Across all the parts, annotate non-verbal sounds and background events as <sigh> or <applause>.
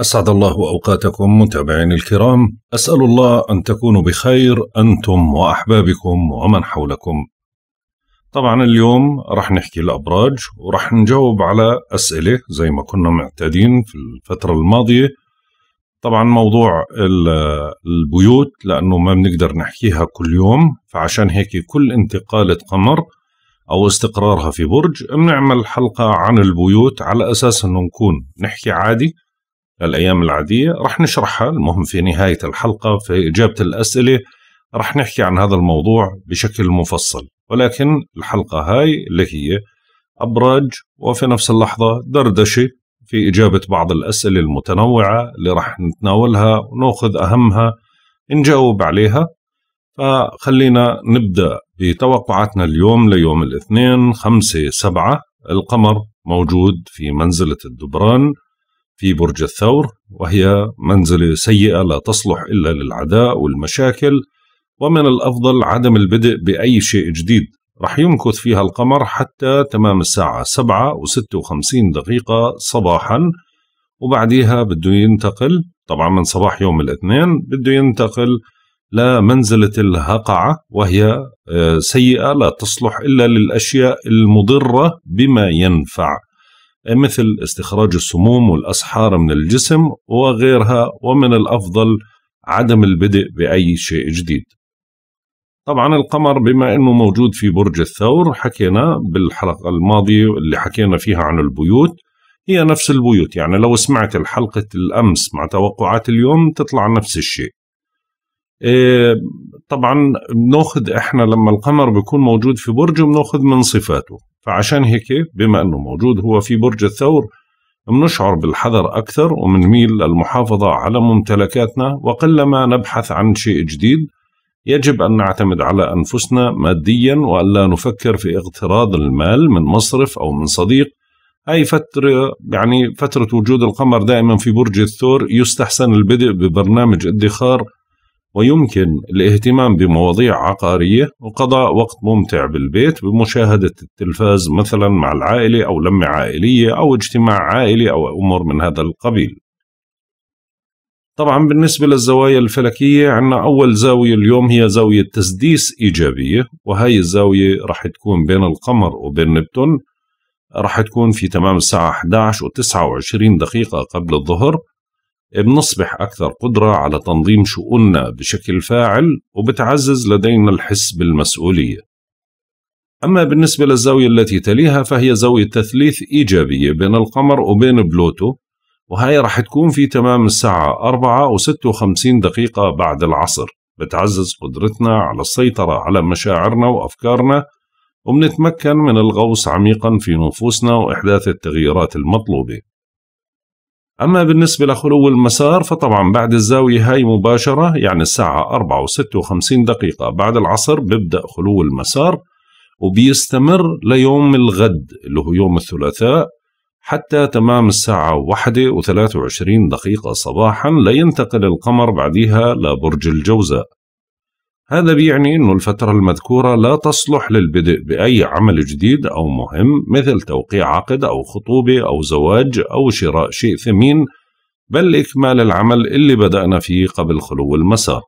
أسعد الله أوقاتكم متابعين الكرام أسأل الله أن تكونوا بخير أنتم وأحبابكم ومن حولكم طبعا اليوم رح نحكي الأبراج ورح نجاوب على أسئلة زي ما كنا معتادين في الفترة الماضية طبعا موضوع البيوت لأنه ما بنقدر نحكيها كل يوم فعشان هيك كل انتقالة قمر أو استقرارها في برج بنعمل حلقة عن البيوت على أساس أنه نكون نحكي عادي الأيام العادية رح نشرحها المهم في نهاية الحلقة في إجابة الأسئلة رح نحكي عن هذا الموضوع بشكل مفصل ولكن الحلقة هاي اللي هي أبراج وفي نفس اللحظة دردشة في إجابة بعض الأسئلة المتنوعة اللي رح نتناولها ونأخذ أهمها نجاوب عليها فخلينا نبدأ بتوقعاتنا اليوم ليوم الاثنين خمسة سبعة القمر موجود في منزلة الدبران في برج الثور وهي منزلة سيئة لا تصلح إلا للعداء والمشاكل ومن الأفضل عدم البدء بأي شيء جديد رح يمكث فيها القمر حتى تمام الساعة 7 و56 دقيقة صباحا وبعديها بده ينتقل طبعا من صباح يوم الاثنين بده ينتقل لمنزلة الهقعة وهي آه، سيئة لا تصلح إلا للأشياء المضرة بما ينفع مثل استخراج السموم والأسحار من الجسم وغيرها ومن الأفضل عدم البدء بأي شيء جديد طبعا القمر بما أنه موجود في برج الثور حكينا بالحلقة الماضية اللي حكينا فيها عن البيوت هي نفس البيوت يعني لو سمعت الحلقة الأمس مع توقعات اليوم تطلع نفس الشيء إيه، طبعا بناخذ احنا لما القمر بيكون موجود في برج بناخذ من صفاته فعشان هيك بما أنه موجود هو في برج الثور بنشعر بالحذر أكثر ومنميل للمحافظة على ممتلكاتنا وقلما نبحث عن شيء جديد يجب أن نعتمد على أنفسنا ماديا وألا نفكر في اقتراض المال من مصرف أو من صديق أي فترة يعني فترة وجود القمر دائما في برج الثور يستحسن البدء ببرنامج ادخار ويمكن الاهتمام بمواضيع عقارية وقضاء وقت ممتع بالبيت بمشاهدة التلفاز مثلا مع العائلة أو لمة عائلية أو اجتماع عائلي أو أمور من هذا القبيل طبعا بالنسبة للزوايا الفلكية عندنا أول زاوية اليوم هي زاوية تسديس إيجابية وهي الزاوية راح تكون بين القمر وبين نبتون راح تكون في تمام الساعة 11 و29 دقيقة قبل الظهر بنصبح أكثر قدرة على تنظيم شؤوننا بشكل فاعل وبتعزز لدينا الحس بالمسؤولية. أما بالنسبة للزاوية التي تليها فهي زاوية تثليث إيجابية بين القمر وبين بلوتو وهي رح تكون في تمام الساعة 4 و 56 دقيقة بعد العصر بتعزز قدرتنا على السيطرة على مشاعرنا وأفكارنا وبنتمكن من الغوص عميقا في نفوسنا وإحداث التغييرات المطلوبة أما بالنسبة لخلو المسار فطبعا بعد الزاوية هاي مباشرة يعني الساعة 4 و 56 دقيقة بعد العصر ببدأ خلو المسار وبيستمر ليوم الغد اللي هو يوم الثلاثاء حتى تمام الساعة واحدة وثلاثة وعشرين دقيقة صباحا لينتقل القمر بعدها لبرج الجوزاء هذا بيعني أن الفترة المذكورة لا تصلح للبدء بأي عمل جديد أو مهم مثل توقيع عقد أو خطوبة أو زواج أو شراء شيء ثمين بل إكمال العمل اللي بدأنا فيه قبل خلو المسار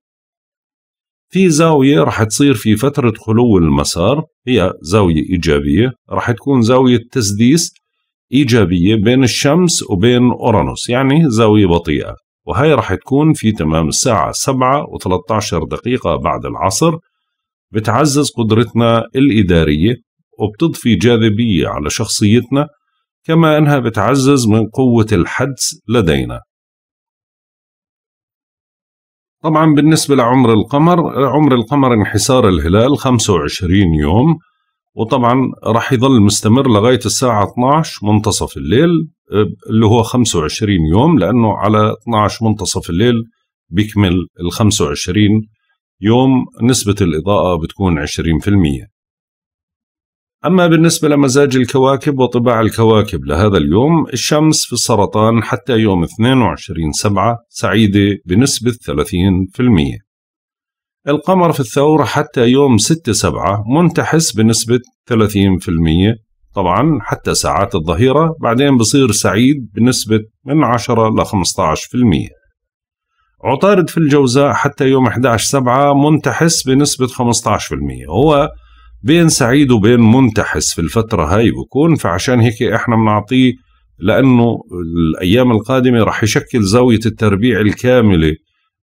في زاوية رح تصير في فترة خلو المسار هي زاوية إيجابية رح تكون زاوية تسديس إيجابية بين الشمس وبين أورانوس يعني زاوية بطيئة وهي راح تكون في تمام الساعة 7 و13 دقيقة بعد العصر بتعزز قدرتنا الإدارية وبتضفي جاذبية على شخصيتنا كما أنها بتعزز من قوة الحدس لدينا طبعا بالنسبة لعمر القمر عمر القمر انحسار الهلال 25 يوم وطبعا راح يظل مستمر لغايه الساعه 12 منتصف الليل آه، اللي هو 25 يوم لانه على 12 منتصف الليل بيكمل ال 25 يوم نسبه الاضاءه بتكون 20%. أما بالنسبة لمزاج الكواكب وطباع الكواكب لهذا اليوم الشمس في السرطان حتى يوم 22 سبعة سعيدة بنسبة 30% القمر في الثورة حتى يوم 6 7 منتحس بنسبة 30% طبعا حتى ساعات الظهيرة بعدين بصير سعيد بنسبة من 10 ل 15% عطارد في الجوزاء حتى يوم 11 7 منتحس بنسبة 15% هو بين سعيد وبين منتحس في الفترة هاي بكون فعشان هيك احنا بنعطيه لأنه الأيام القادمة رح يشكل زاوية التربيع الكاملة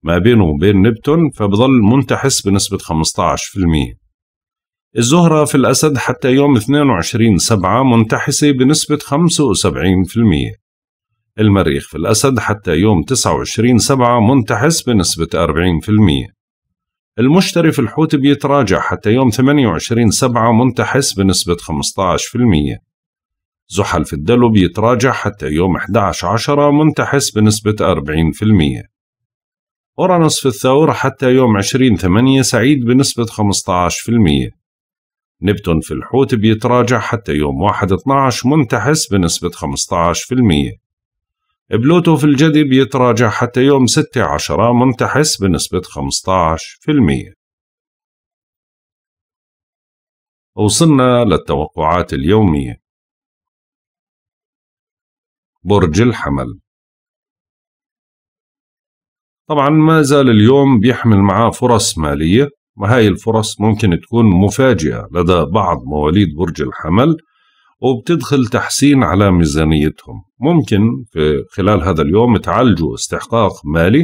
ما بينه وبين نبتون فبظل منتحس بنسبة 15% الزهرة في الأسد حتى يوم 22 سبعة منتحسة بنسبة 75% المريخ في الأسد حتى يوم 29 سبعة منتحس بنسبة 40% المشتري في الحوت بيتراجع حتى يوم 28 سبعة منتحس بنسبة 15% زحل في الدلو بيتراجع حتى يوم 11 عشرة منتحس بنسبة 40% أورانوس في الثور حتى يوم 20 ثمانية سعيد بنسبة 15% نبتون في الحوت بيتراجع حتى يوم 1 12 منتحس بنسبة 15% بلوتو في الجدي بيتراجع حتى يوم ستة عشرة منتحس بنسبة 15% وصلنا للتوقعات اليومية برج الحمل طبعا ما زال اليوم بيحمل معاه فرص مالية وهاي الفرص ممكن تكون مفاجئة لدى بعض مواليد برج الحمل وبتدخل تحسين على ميزانيتهم ممكن في خلال هذا اليوم تعالجوا استحقاق مالي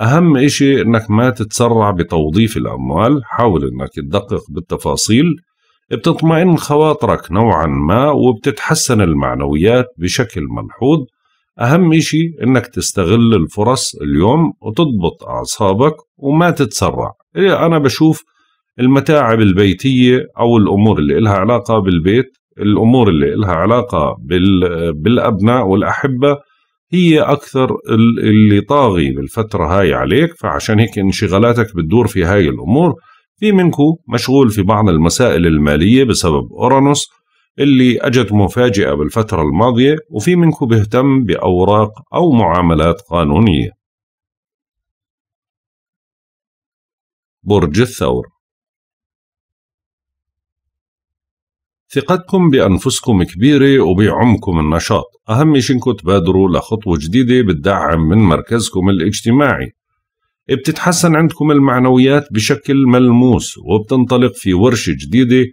أهم إشي أنك ما تتسرع بتوظيف الأموال حاول أنك تدقق بالتفاصيل بتطمئن خواطرك نوعا ما وبتتحسن المعنويات بشكل ملحوظ أهم شيء إنك تستغل الفرص اليوم وتضبط أعصابك وما تتسرع إيه، أنا بشوف المتاعب البيتية أو الأمور اللي إلها علاقة بالبيت الأمور اللي إلها علاقة بالأبناء والأحبة هي أكثر اللي طاغي بالفترة هاي عليك فعشان هيك انشغالاتك بتدور في هاي الأمور في منكو مشغول في بعض المسائل المالية بسبب أورانوس اللي أجت مفاجئة بالفترة الماضية وفي منكم بيهتم بأوراق أو معاملات قانونية برج الثور ثقتكم بأنفسكم كبيرة وبعمكم النشاط أهم شيء إنكم تبادروا لخطوة جديدة بتدعم من مركزكم الاجتماعي بتتحسن عندكم المعنويات بشكل ملموس وبتنطلق في ورشة جديدة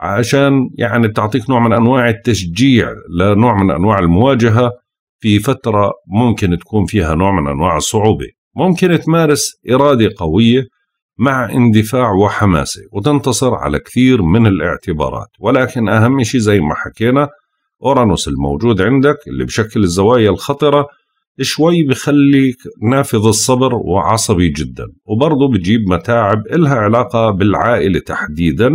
عشان يعني بتعطيك نوع من انواع التشجيع لنوع من انواع المواجهه في فتره ممكن تكون فيها نوع من انواع الصعوبه، ممكن تمارس اراده قويه مع اندفاع وحماسه وتنتصر على كثير من الاعتبارات، ولكن اهم شيء زي ما حكينا اورانوس الموجود عندك اللي بشكل الزوايا الخطره شوي بخليك نافذ الصبر وعصبي جدا وبرضه بجيب متاعب إلها علاقة بالعائلة تحديدا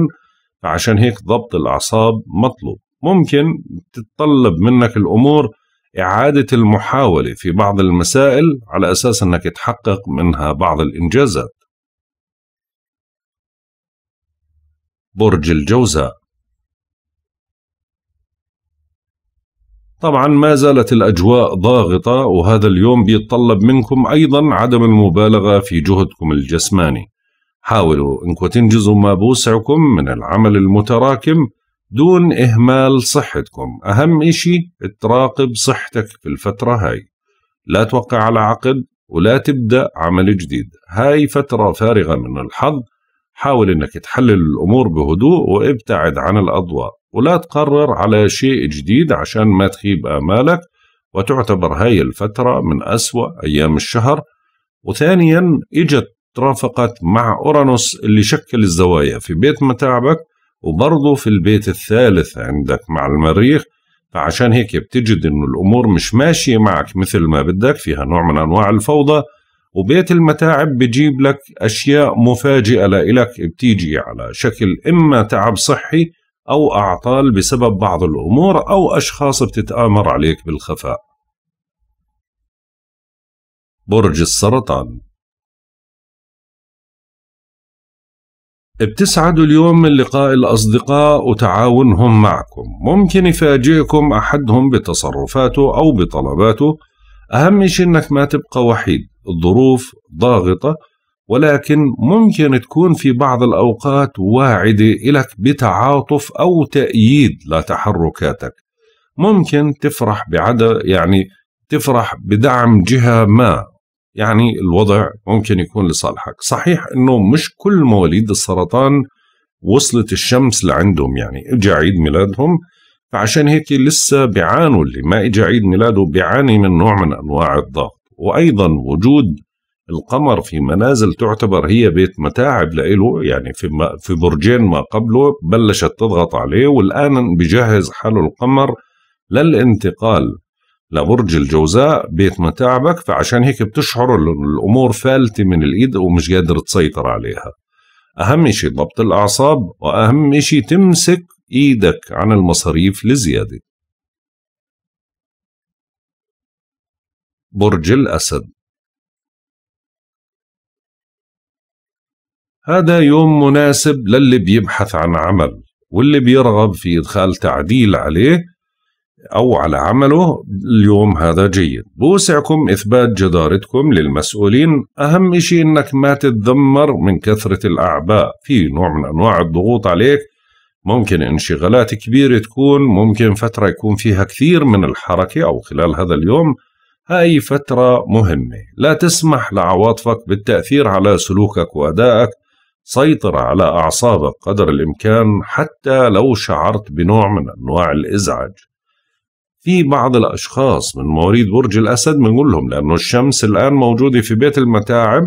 عشان هيك ضبط الأعصاب مطلوب ممكن تتطلب منك الأمور إعادة المحاولة في بعض المسائل على أساس أنك تحقق منها بعض الإنجازات برج الجوزاء طبعا ما زالت الأجواء ضاغطة وهذا اليوم بيتطلب منكم أيضا عدم المبالغة في جهدكم الجسماني حاولوا أنكم تنجزوا ما بوسعكم من العمل المتراكم دون إهمال صحتكم أهم إشي تراقب صحتك في الفترة هاي لا توقع على عقد ولا تبدأ عمل جديد هاي فترة فارغة من الحظ حاول أنك تحلل الأمور بهدوء وابتعد عن الأضواء ولا تقرر على شيء جديد عشان ما تخيب آمالك وتعتبر هاي الفترة من أسوأ أيام الشهر وثانيا إجت ترافقت مع أورانوس اللي شكل الزوايا في بيت متاعبك وبرضه في البيت الثالث عندك مع المريخ فعشان هيك بتجد انه الامور مش ماشيه معك مثل ما بدك فيها نوع من انواع الفوضى وبيت المتاعب بجيب لك اشياء مفاجئه لإلك بتيجي على شكل اما تعب صحي او اعطال بسبب بعض الامور او اشخاص بتتامر عليك بالخفاء برج السرطان بتسعد اليوم من لقاء الأصدقاء وتعاونهم معكم ممكن يفاجئكم أحدهم بتصرفاته أو بطلباته أهم شيء أنك ما تبقى وحيد الظروف ضاغطة ولكن ممكن تكون في بعض الأوقات واعدة لك بتعاطف أو تأييد لتحركاتك ممكن تفرح بعد يعني تفرح بدعم جهة ما يعني الوضع ممكن يكون لصالحك صحيح أنه مش كل مواليد السرطان وصلت الشمس لعندهم يعني اجى عيد ميلادهم فعشان هيك لسه بيعانوا اللي ما اجى عيد ميلاده بيعاني من نوع من انواع الضغط وايضا وجود القمر في منازل تعتبر هي بيت متاعب لإله يعني في في برجين ما قبله بلشت تضغط عليه والان بجهز حاله القمر للانتقال لبرج الجوزاء بيت متاعبك فعشان هيك بتشعر الامور فالته من الايد ومش قادر تسيطر عليها اهم شيء ضبط الاعصاب واهم شيء تمسك ايدك عن المصاريف لزياده برج الاسد هذا يوم مناسب للي بيبحث عن عمل واللي بيرغب في إدخال تعديل عليه أو على عمله اليوم هذا جيد بوسعكم إثبات جدارتكم للمسؤولين أهم شيء أنك ما تتذمر من كثرة الأعباء في نوع من أنواع الضغوط عليك ممكن انشغالات كبيرة تكون ممكن فترة يكون فيها كثير من الحركة أو خلال هذا اليوم هاي فترة مهمة لا تسمح لعواطفك بالتأثير على سلوكك وأدائك سيطر على أعصابك قدر الإمكان حتى لو شعرت بنوع من أنواع الإزعاج في بعض الأشخاص من مواليد برج الأسد بنقول لهم لأنه الشمس الآن موجودة في بيت المتاعب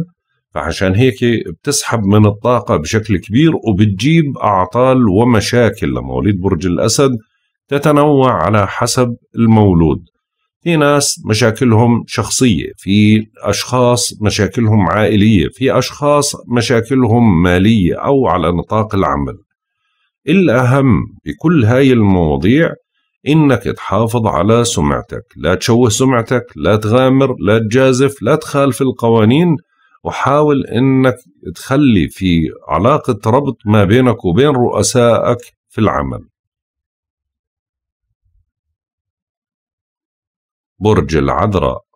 فعشان هيك بتسحب من الطاقة بشكل كبير وبتجيب أعطال ومشاكل لمواليد برج الأسد تتنوع على حسب المولود في ناس مشاكلهم شخصية في أشخاص مشاكلهم عائلية في أشخاص مشاكلهم مالية أو على نطاق العمل الأهم بكل هاي المواضيع إنك تحافظ على سمعتك لا تشوه سمعتك لا تغامر لا تجازف لا تخالف القوانين وحاول إنك تخلي في علاقة ربط ما بينك وبين رؤسائك في العمل برج العذراء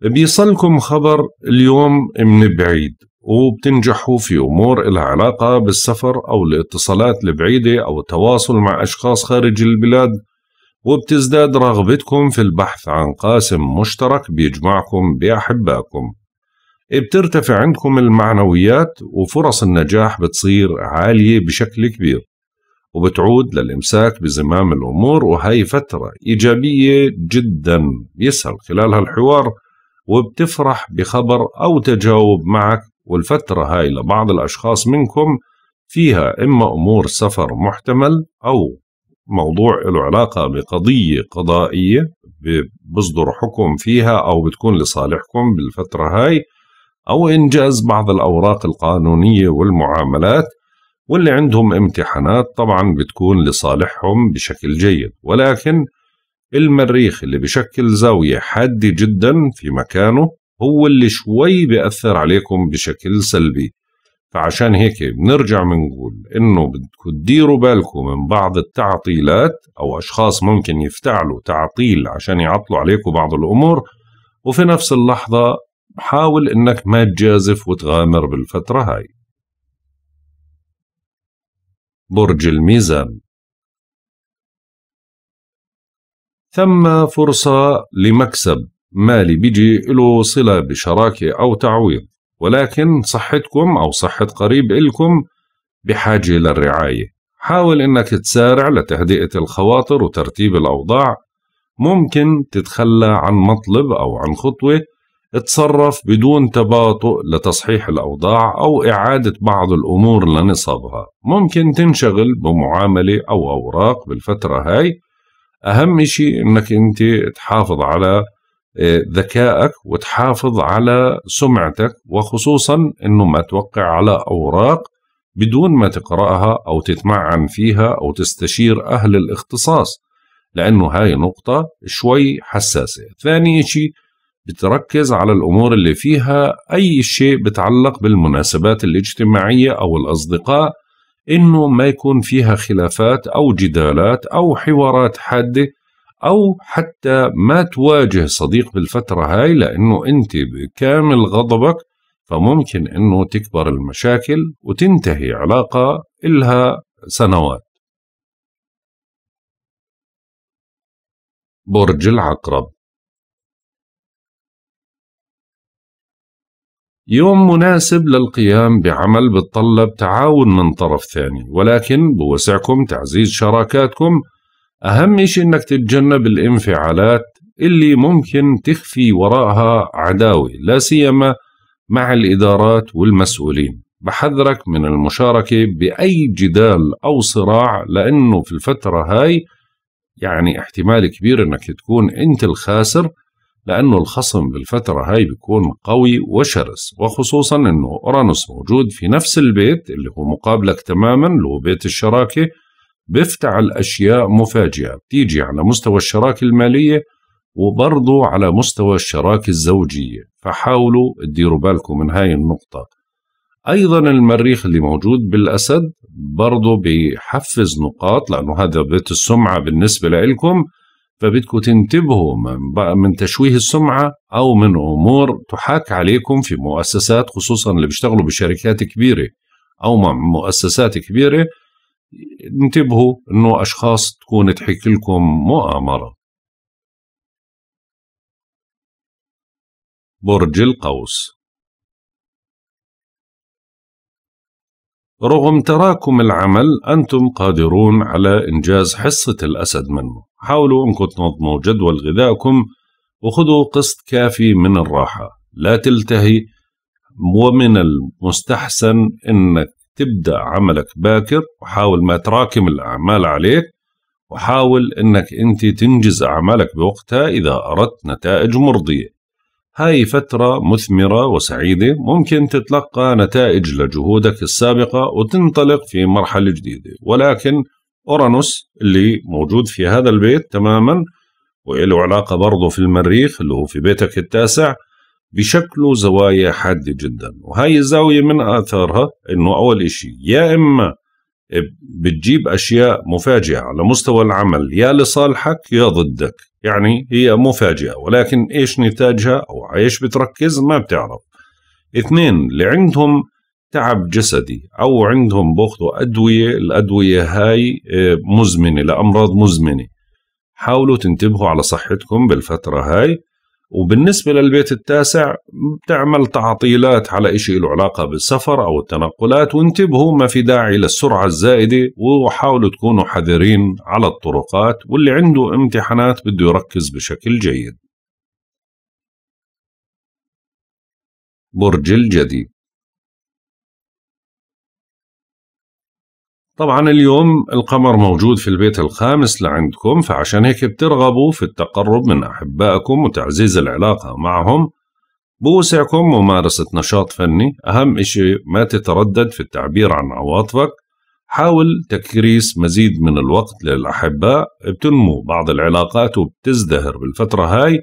بيصلكم خبر اليوم من بعيد وبتنجحوا في أمور إلها علاقة بالسفر أو الاتصالات البعيدة أو التواصل مع أشخاص خارج البلاد وبتزداد رغبتكم في البحث عن قاسم مشترك بيجمعكم بأحبائكم بترتفع عندكم المعنويات وفرص النجاح بتصير عالية بشكل كبير وبتعود للإمساك بزمام الأمور وهي فترة إيجابية جدا يسهل خلالها الحوار وبتفرح بخبر أو تجاوب معك والفترة هاي لبعض الأشخاص منكم فيها إما أمور سفر محتمل أو موضوع له علاقة بقضية قضائية بصدر حكم فيها أو بتكون لصالحكم بالفترة هاي أو إنجاز بعض الأوراق القانونية والمعاملات واللي عندهم امتحانات طبعا بتكون لصالحهم بشكل جيد ولكن المريخ اللي بشكل زاوية حادة جدا في مكانه هو اللي شوي بيأثر عليكم بشكل سلبي فعشان هيك بنرجع بنقول انه بدكم تديروا بالكم من بعض التعطيلات او اشخاص ممكن يفتعلوا تعطيل عشان يعطلوا عليكم بعض الامور وفي نفس اللحظه حاول انك ما تجازف وتغامر بالفتره هاي برج الميزان ثم فرصه لمكسب مالي بيجي له صلة بشراكة أو تعويض ولكن صحتكم أو صحة قريب إلكم بحاجة للرعاية حاول إنك تسارع لتهدئة الخواطر وترتيب الأوضاع ممكن تتخلى عن مطلب أو عن خطوة اتصرف بدون تباطؤ لتصحيح الأوضاع أو إعادة بعض الأمور لنصابها ممكن تنشغل بمعاملة أو أوراق بالفترة هاي أهم شيء أنك أنت تحافظ على ذكائك وتحافظ على سمعتك وخصوصا انه ما توقع على اوراق بدون ما تقراها او تتمعن فيها او تستشير اهل الاختصاص لانه هاي نقطه شوي حساسه ثاني شيء بتركز على الامور اللي فيها اي شيء بتعلق بالمناسبات الاجتماعيه او الاصدقاء انه ما يكون فيها خلافات او جدالات او حوارات حاده أو حتى ما تواجه صديق بالفترة هاي لأنه أنت بكامل غضبك فممكن أنه تكبر المشاكل وتنتهي علاقة إلها سنوات برج العقرب يوم مناسب للقيام بعمل بتطلب تعاون من طرف ثاني ولكن بوسعكم تعزيز شراكاتكم أهم إشي إنك تتجنب الانفعالات اللي ممكن تخفي وراءها عداوة لا سيما مع الإدارات والمسؤولين بحذرك من المشاركة بأي جدال أو صراع لأنه في الفترة هاي يعني احتمال كبير أنك تكون أنت الخاسر لأنه الخصم بالفترة هاي بيكون قوي وشرس وخصوصا أنه أورانوس موجود في نفس البيت اللي هو مقابلك تماما اللي هو بيت الشراكة بيفتعل أشياء مفاجئة بتيجي على مستوى الشراكة المالية وبرضه على مستوى الشراكة الزوجية فحاولوا تديروا بالكم من هاي النقطة أيضا المريخ اللي موجود بالأسد برضه بيحفز نقاط لأنه هذا بيت السمعة بالنسبة لإلكم فبدكم تنتبهوا من, من تشويه السمعة أو من أمور تحاك عليكم في مؤسسات خصوصا اللي بيشتغلوا بشركات كبيرة أو مع مؤسسات كبيرة انتبهوا انه اشخاص تكون تحكي لكم مؤامره برج القوس رغم تراكم العمل أنتم قادرون على إنجاز حصة الأسد منه حاولوا أنكم تنظموا جدول غذائكم وخذوا قسط كافي من الراحة لا تلتهي ومن المستحسن أنك تبدا عملك باكر وحاول ما تراكم الاعمال عليك وحاول انك انت تنجز اعمالك بوقتها اذا اردت نتائج مرضيه هاي فترة مثمرة وسعيدة ممكن تتلقى نتائج لجهودك السابقة وتنطلق في مرحلة جديدة ولكن أورانوس اللي موجود في هذا البيت تماما وله علاقة برضه في المريخ اللي هو في بيتك التاسع بشكله زوايا حاده جدا وهي الزاويه من اثارها انه اول إشي يا اما بتجيب اشياء مفاجئه على مستوى العمل يا لصالحك يا ضدك يعني هي مفاجئه ولكن ايش نتاجها او على ايش بتركز ما بتعرف اثنين اللي عندهم تعب جسدي او عندهم بياخذوا ادويه الادويه هاي آه، مزمنه لامراض مزمنه حاولوا تنتبهوا على صحتكم بالفتره هاي وبالنسبة للبيت التاسع بتعمل تعطيلات على إشي له علاقة بالسفر أو التنقلات وانتبهوا ما في داعي للسرعة الزائدة وحاولوا تكونوا حذرين على الطرقات واللي عنده امتحانات بده يركز بشكل جيد برج الجدي طبعا اليوم القمر موجود في البيت الخامس لعندكم فعشان هيك بترغبوا في التقرب من أحبائكم وتعزيز العلاقة معهم بوسعكم ممارسة نشاط فني أهم إشي ما تتردد في التعبير عن عواطفك حاول تكريس مزيد من الوقت للأحباء بتنمو بعض العلاقات وبتزدهر بالفترة هاي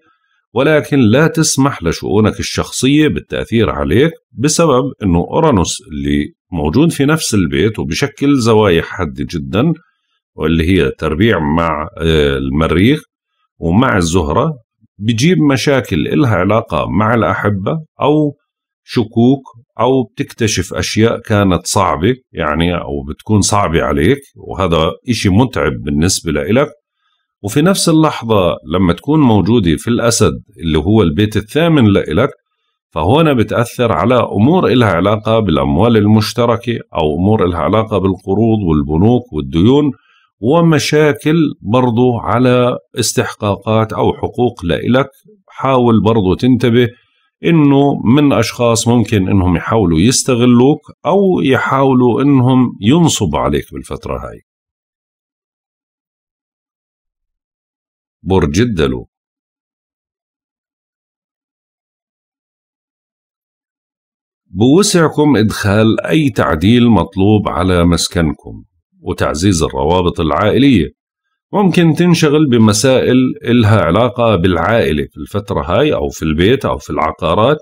ولكن لا تسمح لشؤونك الشخصية بالتأثير عليك بسبب أنه أورانوس اللي موجود في نفس البيت وبشكل زوايا حاده جدا واللي هي تربيع مع آه، المريخ ومع الزهرة بجيب مشاكل إلها علاقة مع الأحبة أو شكوك أو بتكتشف أشياء كانت صعبة يعني أو بتكون صعبة عليك وهذا إشي متعب بالنسبة لإلك وفي نفس اللحظة لما تكون موجودة في الأسد اللي هو البيت الثامن لإلك فهون بتأثر على أمور إلها علاقة بالأموال المشتركة أو أمور إلها علاقة بالقروض والبنوك والديون ومشاكل برضو على استحقاقات أو حقوق لإلك حاول برضو تنتبه انه من اشخاص ممكن انهم يحاولوا يستغلوك او يحاولوا انهم ينصبوا عليك بالفتره هاي برج الدلو بوسعكم إدخال أي تعديل مطلوب على مسكنكم وتعزيز الروابط العائلية ممكن تنشغل بمسائل إلها علاقة بالعائلة في الفترة هاي أو في البيت أو في العقارات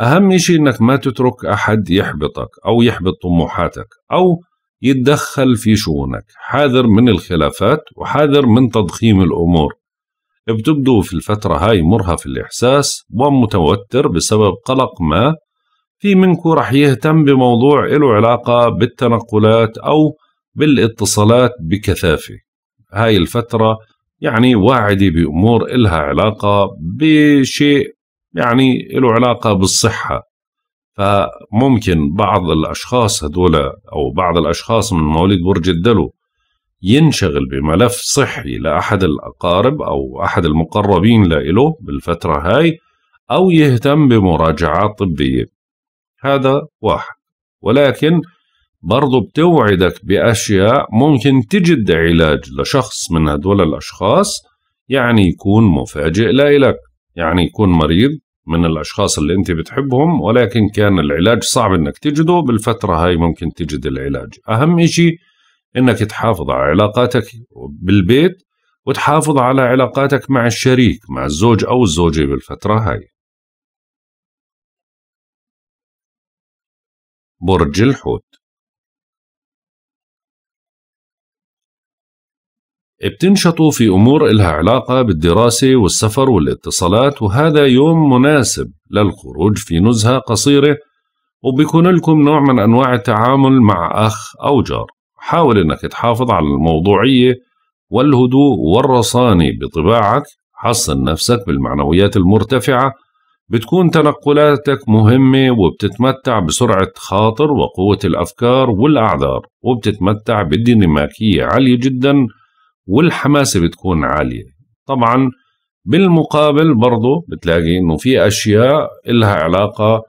أهم شيء إنك ما تترك أحد يحبطك أو يحبط طموحاتك أو يتدخل في شؤونك حاذر من الخلافات وحاذر من تضخيم الأمور بتبدو في الفترة هاي مرهف الإحساس ومتوتر بسبب قلق ما في منكم رح يهتم بموضوع له علاقة بالتنقلات أو بالاتصالات بكثافة هاي الفترة يعني واعدة بأمور إلها علاقة بشيء يعني له علاقة بالصحة فممكن بعض الأشخاص هدول أو بعض الأشخاص من مواليد برج الدلو ينشغل بملف صحي لأحد الأقارب أو أحد المقربين لإله بالفترة هاي أو يهتم بمراجعات طبية هذا واحد ولكن برضو بتوعدك بأشياء ممكن تجد علاج لشخص من هدول الأشخاص يعني يكون مفاجئ لإلك يعني يكون مريض من الأشخاص اللي أنت بتحبهم ولكن كان العلاج صعب أنك تجده بالفترة هاي ممكن تجد العلاج أهم إشي أنك تحافظ على علاقاتك بالبيت وتحافظ على علاقاتك مع الشريك مع الزوج أو الزوجة بالفترة هاي برج الحوت بتنشطوا في أمور إلها علاقة بالدراسة والسفر والاتصالات وهذا يوم مناسب للخروج في نزهة قصيرة وبيكون لكم نوع من أنواع التعامل مع أخ أو جار حاول أنك تحافظ على الموضوعية والهدوء والرصانة بطباعك حصن نفسك بالمعنويات المرتفعة بتكون تنقلاتك مهمة وبتتمتع بسرعة خاطر وقوة الأفكار والأعذار وبتتمتع بالديناميكية عالية جدا والحماسة بتكون عالية طبعا بالمقابل برضه بتلاقي انه في اشياء لها علاقه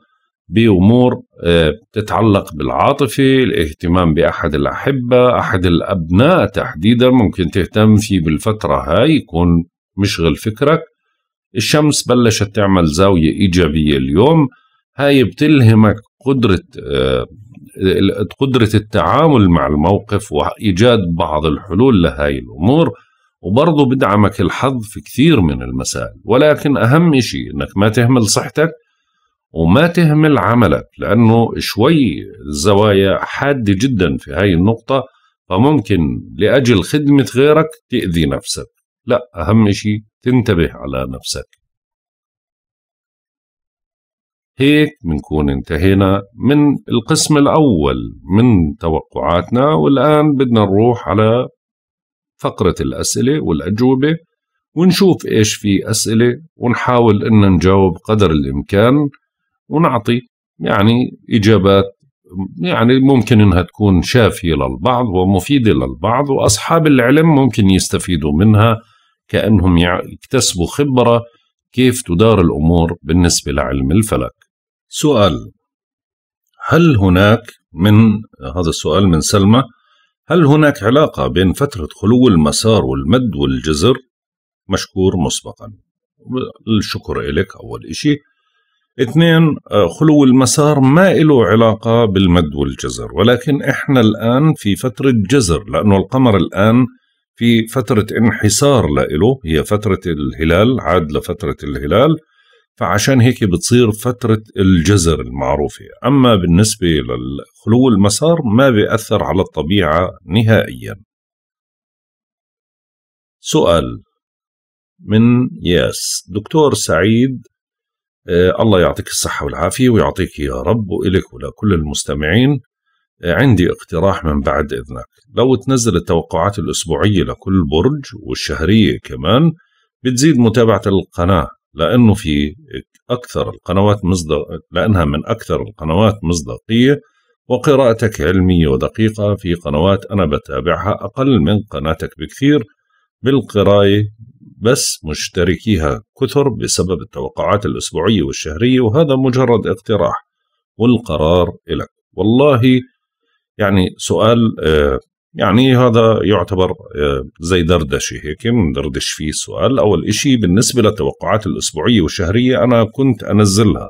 بامور آه، بتتعلق بالعاطفه، الاهتمام باحد الاحبه، احد الابناء تحديدا ممكن تهتم فيه بالفتره هاي يكون مشغل فكرك الشمس بلشت تعمل زاوية إيجابية اليوم هاي بتلهمك قدرة آه، قدرة التعامل مع الموقف وإيجاد بعض الحلول لهاي الأمور وبرضه بدعمك الحظ في كثير من المسائل ولكن أهم شيء أنك ما تهمل صحتك وما تهمل عملك لأنه شوي الزوايا حادة جدا في هاي النقطة فممكن لأجل خدمة غيرك تأذي نفسك لا أهم شيء تنتبه على نفسك هيك بنكون انتهينا من القسم الأول من توقعاتنا والآن بدنا نروح على فقرة الأسئلة والأجوبة ونشوف إيش في أسئلة ونحاول إن نجاوب قدر الإمكان ونعطي يعني إجابات يعني ممكن إنها تكون شافية للبعض ومفيدة للبعض وأصحاب العلم ممكن يستفيدوا منها كأنهم يكتسبوا خبرة كيف تدار الأمور بالنسبة لعلم الفلك سؤال هل هناك من هذا السؤال من سلمى هل هناك علاقة بين فترة خلو المسار والمد والجزر مشكور مسبقا الشكر إليك أول إشي اثنين خلو المسار ما له علاقة بالمد والجزر ولكن إحنا الآن في فترة جزر لأنه القمر الآن في فترة انحسار لإله هي فترة الهلال عاد لفترة الهلال فعشان هيك بتصير فترة الجزر المعروفة أما بالنسبة للخلو المسار ما بيأثر على الطبيعة نهائيا سؤال من ياس دكتور سعيد آه الله يعطيك الصحة والعافية ويعطيك يا رب وإلك ولكل المستمعين عندي اقتراح من بعد إذنك لو تنزل التوقعات الأسبوعية لكل برج والشهرية كمان بتزيد متابعة القناة لأنه في أكثر القنوات مصدق لأنها من أكثر القنوات مصداقية وقراءتك علمية ودقيقة في قنوات أنا بتابعها أقل من قناتك بكثير بالقراءة بس مشتركيها كثر بسبب التوقعات الأسبوعية والشهرية وهذا مجرد اقتراح والقرار إلك والله يعني سؤال آه، يعني هذا يعتبر آه، زي دردشه هيك بندردش فيه السؤال اول شيء بالنسبه للتوقعات الاسبوعيه والشهريه انا كنت انزلها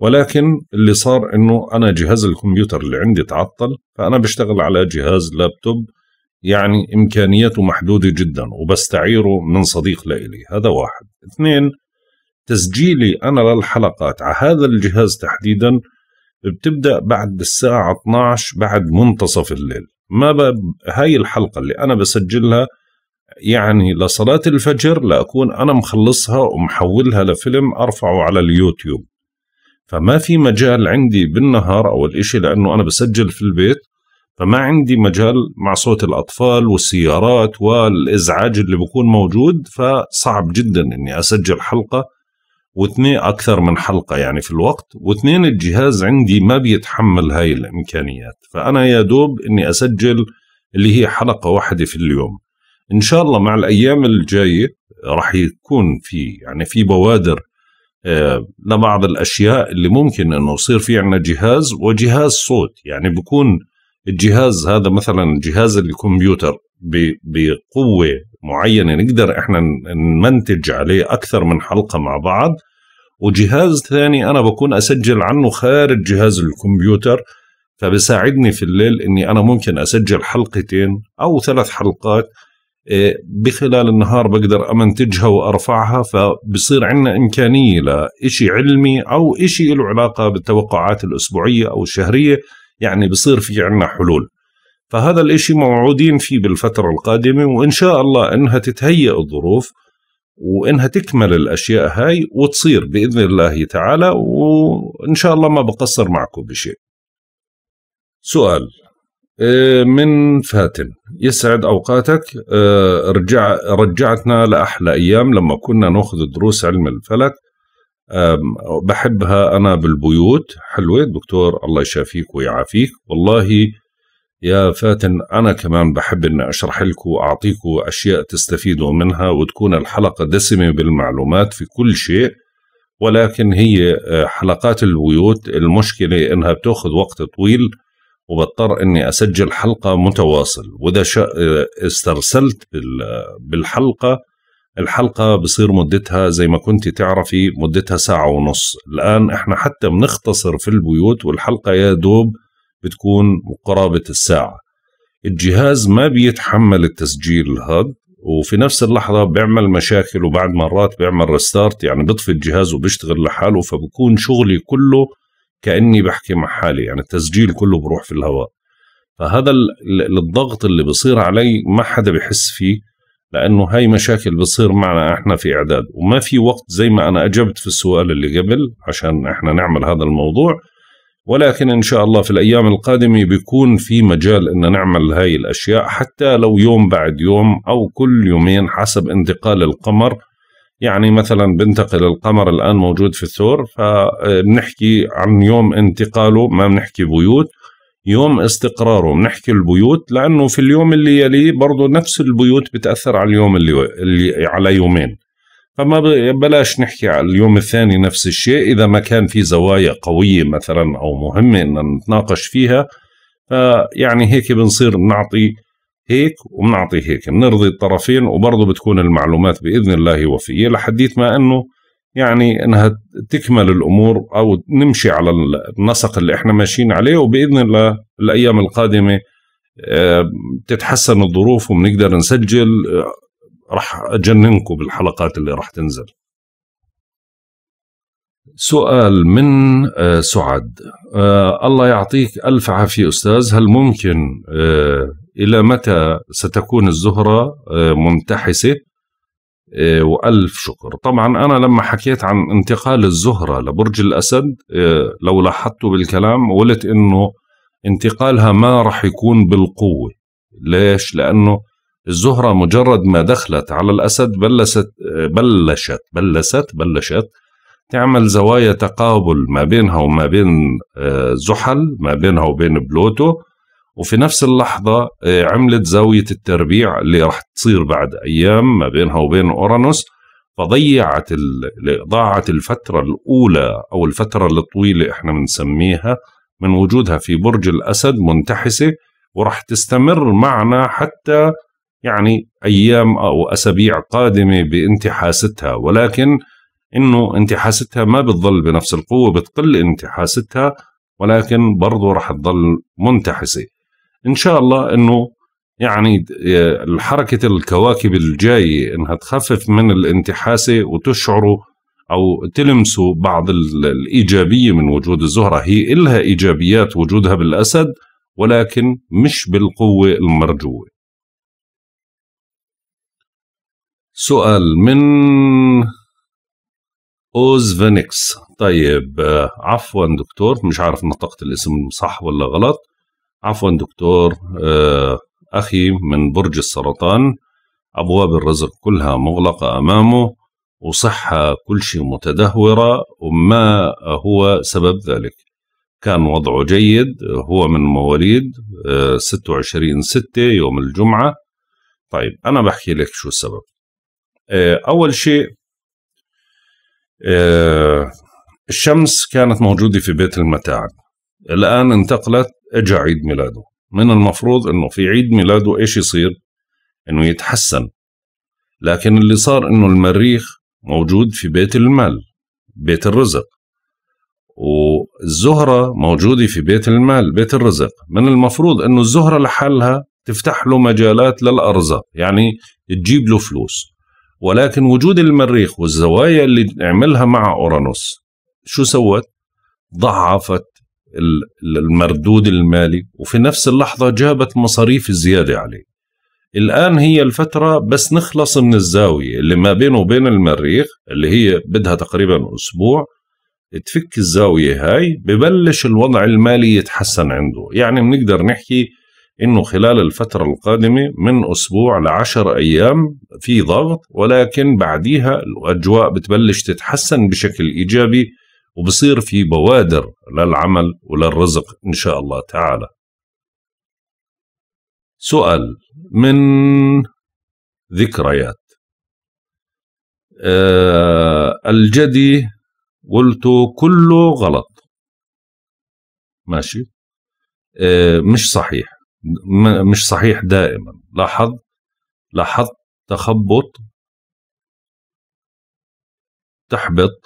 ولكن اللي صار انه انا جهاز الكمبيوتر اللي عندي تعطل فانا بشتغل على جهاز لابتوب يعني امكانياته محدوده جدا وبستعيره من صديق لإلي هذا واحد اثنين تسجيلي انا للحلقات على هذا الجهاز تحديدا بتبدأ بعد الساعة 12 بعد منتصف الليل ما هاي الحلقة اللي أنا بسجلها يعني لصلاة الفجر لأكون أنا مخلصها ومحولها لفيلم أرفعه على اليوتيوب فما في مجال عندي بالنهار أول إشي لأنه أنا بسجل في البيت فما عندي مجال مع صوت الأطفال والسيارات والإزعاج اللي بكون موجود فصعب جدا أني أسجل حلقة واثنين اكثر من حلقه يعني في الوقت واثنين الجهاز عندي ما بيتحمل هاي الامكانيات فانا يا دوب اني اسجل اللي هي حلقه واحده في اليوم ان شاء الله مع الايام الجايه راح يكون في يعني في بوادر آه، لبعض الاشياء اللي ممكن انه يصير في عندنا جهاز وجهاز صوت يعني بكون الجهاز هذا مثلا جهاز الكمبيوتر بقوه معينه نقدر احنا نمنتج عليه اكثر من حلقه مع بعض وجهاز ثاني انا بكون اسجل عنه خارج جهاز الكمبيوتر فبساعدني في الليل اني انا ممكن اسجل حلقتين او ثلاث حلقات آه، بخلال النهار بقدر امنتجها وارفعها فبصير عندنا امكانيه لشيء علمي او شيء له علاقه بالتوقعات الاسبوعيه او الشهريه يعني بصير في عندنا حلول فهذا الإشي موعودين فيه بالفترة القادمة وإن شاء الله إنها تتهيأ الظروف وإنها تكمل الأشياء هاي وتصير بإذن الله تعالى وإن شاء الله ما بقصر معكم بشيء سؤال آه، من فاتن يسعد أوقاتك آه، رجع رجعتنا لأحلى أيام لما كنا نأخذ دروس علم الفلك بحبها أنا بالبيوت حلوة دكتور الله يشافيك ويعافيك والله يا فاتن أنا كمان بحب أن أشرح لكم وأعطيكم أشياء تستفيدوا منها وتكون الحلقة دسمة بالمعلومات في كل شيء ولكن هي آه، حلقات البيوت المشكلة إنها بتأخذ وقت طويل وبضطر إني أسجل حلقة متواصل وإذا آه، استرسلت بالحلقة الحلقة بصير مدتها زي ما كنت تعرفي مدتها ساعة ونص الآن إحنا حتى بنختصر في البيوت والحلقة يا دوب بتكون قرابة الساعة الجهاز ما بيتحمل التسجيل هذا وفي نفس اللحظة بيعمل مشاكل وبعد مرات بيعمل ريستارت يعني بيطفي الجهاز وبيشتغل لحاله فبكون شغلي كله كأني بحكي مع حالي يعني التسجيل كله بروح في الهواء فهذا الضغط اللي بصير علي ما حدا بحس فيه لأنه هاي مشاكل بصير معنا إحنا في إعداد وما في وقت زي ما أنا أجبت في السؤال اللي قبل عشان إحنا نعمل هذا الموضوع ولكن إن شاء الله في الأيام القادمة بيكون في مجال إن نعمل هاي الأشياء حتى لو يوم بعد يوم أو كل يومين حسب انتقال القمر يعني مثلا بنتقل القمر الآن موجود في الثور فبنحكي عن يوم انتقاله ما بنحكي بيوت يوم استقراره بنحكي البيوت لأنه في اليوم اللي يليه برضه نفس البيوت بتأثر على اليوم اللي, اللي على يومين فما بلاش نحكي على اليوم الثاني نفس الشيء إذا ما كان في زوايا قوية مثلا أو مهمة إن نتناقش فيها آه، يعني هيك بنصير بنعطي هيك وبنعطي هيك بنرضي الطرفين وبرضه بتكون المعلومات بإذن الله وفية لحديت ما أنه يعني انها تكمل الامور او نمشي على النسق اللي احنا ماشيين عليه وباذن الله الايام القادمه آه، تتحسن الظروف وبنقدر نسجل آه، راح اجننكم بالحلقات اللي راح تنزل سؤال من آه، سعد آه، الله يعطيك ألف عافية أستاذ هل ممكن آه، إلى متى ستكون الزهرة منتحسة وألف شكر طبعا أنا لما حكيت عن انتقال الزهرة لبرج الأسد لو لاحظتوا بالكلام قلت إنه انتقالها ما رح يكون بالقوة ليش؟ لأنه الزهرة مجرد ما دخلت على الأسد بلست بلشت بلست بلشت تعمل زوايا تقابل ما بينها وما بين آه، زحل ما بينها وبين بلوتو وفي نفس اللحظة آه، عملت زاوية التربيع اللي راح تصير بعد أيام ما بينها وبين أورانوس فضيعت ضاعت الفترة الأولى أو الفترة الطويلة إحنا بنسميها من وجودها في برج الأسد منتحسة وراح تستمر معنا حتى يعني ايام او اسابيع قادمه بانتحاستها ولكن انه انتحاستها ما بتظل بنفس القوه بتقل انتحاستها ولكن برضه رح تظل منتحسه ان شاء الله انه يعني حركة الكواكب الجاية انها تخفف من الانتحاسة وتشعروا او تلمسوا بعض الايجابية من وجود الزهرة هي إلها ايجابيات وجودها بالاسد ولكن مش بالقوة المرجوة سؤال من اوز فينيكس طيب آه، عفوا دكتور مش عارف نطقت الاسم صح ولا غلط عفوا دكتور آه، اخي من برج السرطان ابواب الرزق كلها مغلقه امامه وصحه كل شيء متدهوره وما هو سبب ذلك كان وضعه جيد هو من مواليد 26 آه، 6 يوم الجمعه طيب انا بحكي لك شو السبب آه، أول شيء آه، الشمس كانت موجودة في بيت المتاعب الآن انتقلت إجا عيد ميلاده من المفروض أنه في عيد ميلاده إيش يصير أنه يتحسن لكن اللي صار أنه المريخ موجود في بيت المال بيت الرزق والزهرة موجودة في بيت المال بيت الرزق من المفروض أنه الزهرة لحالها تفتح له مجالات للأرزاق يعني تجيب له فلوس ولكن وجود المريخ والزوايا اللي عملها مع أورانوس شو سوت؟ ضعفت المردود المالي وفي نفس اللحظة جابت مصاريف زيادة عليه الآن هي الفترة بس نخلص من الزاوية اللي ما بينه وبين المريخ اللي هي بدها تقريبا أسبوع تفك الزاوية هاي ببلش الوضع المالي يتحسن عنده يعني بنقدر نحكي انه خلال الفتره القادمه من اسبوع لعشر ايام في ضغط ولكن بعديها الاجواء بتبلش تتحسن بشكل ايجابي وبصير في بوادر للعمل وللرزق ان شاء الله تعالى. سؤال من ذكريات أه الجدي قلته كله غلط ماشي أه مش صحيح مش صحيح دائما لاحظ لاحظ تخبط تحبط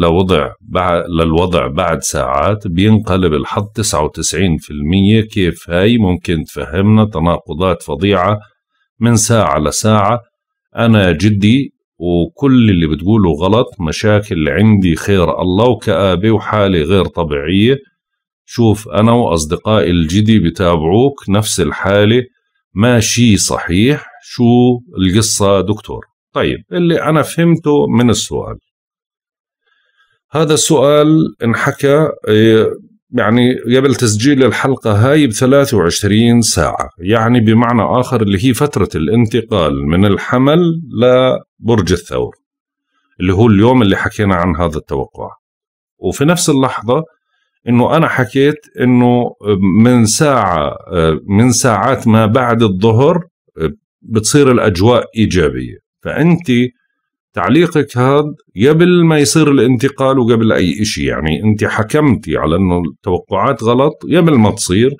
لوضع بعد للوضع بعد ساعات بينقلب الحظ 99% كيف هاي ممكن تفهمنا تناقضات فظيعة من ساعة لساعة أنا جدي وكل اللي بتقوله غلط مشاكل عندي خير الله وكآبة وحالة غير طبيعية شوف أنا وأصدقائي الجدي بتابعوك نفس الحالة ماشي صحيح شو القصة دكتور طيب اللي أنا فهمته من السؤال هذا السؤال انحكى آه، يعني قبل تسجيل الحلقة هاي ب 23 ساعة يعني بمعنى آخر اللي هي فترة الانتقال من الحمل لبرج الثور اللي هو اليوم اللي حكينا عن هذا التوقع وفي نفس اللحظة انه انا حكيت انه من ساعه من ساعات ما بعد الظهر بتصير الاجواء ايجابيه فانت تعليقك هذا قبل ما يصير الانتقال وقبل اي شيء يعني انت حكمتي على انه التوقعات غلط قبل ما تصير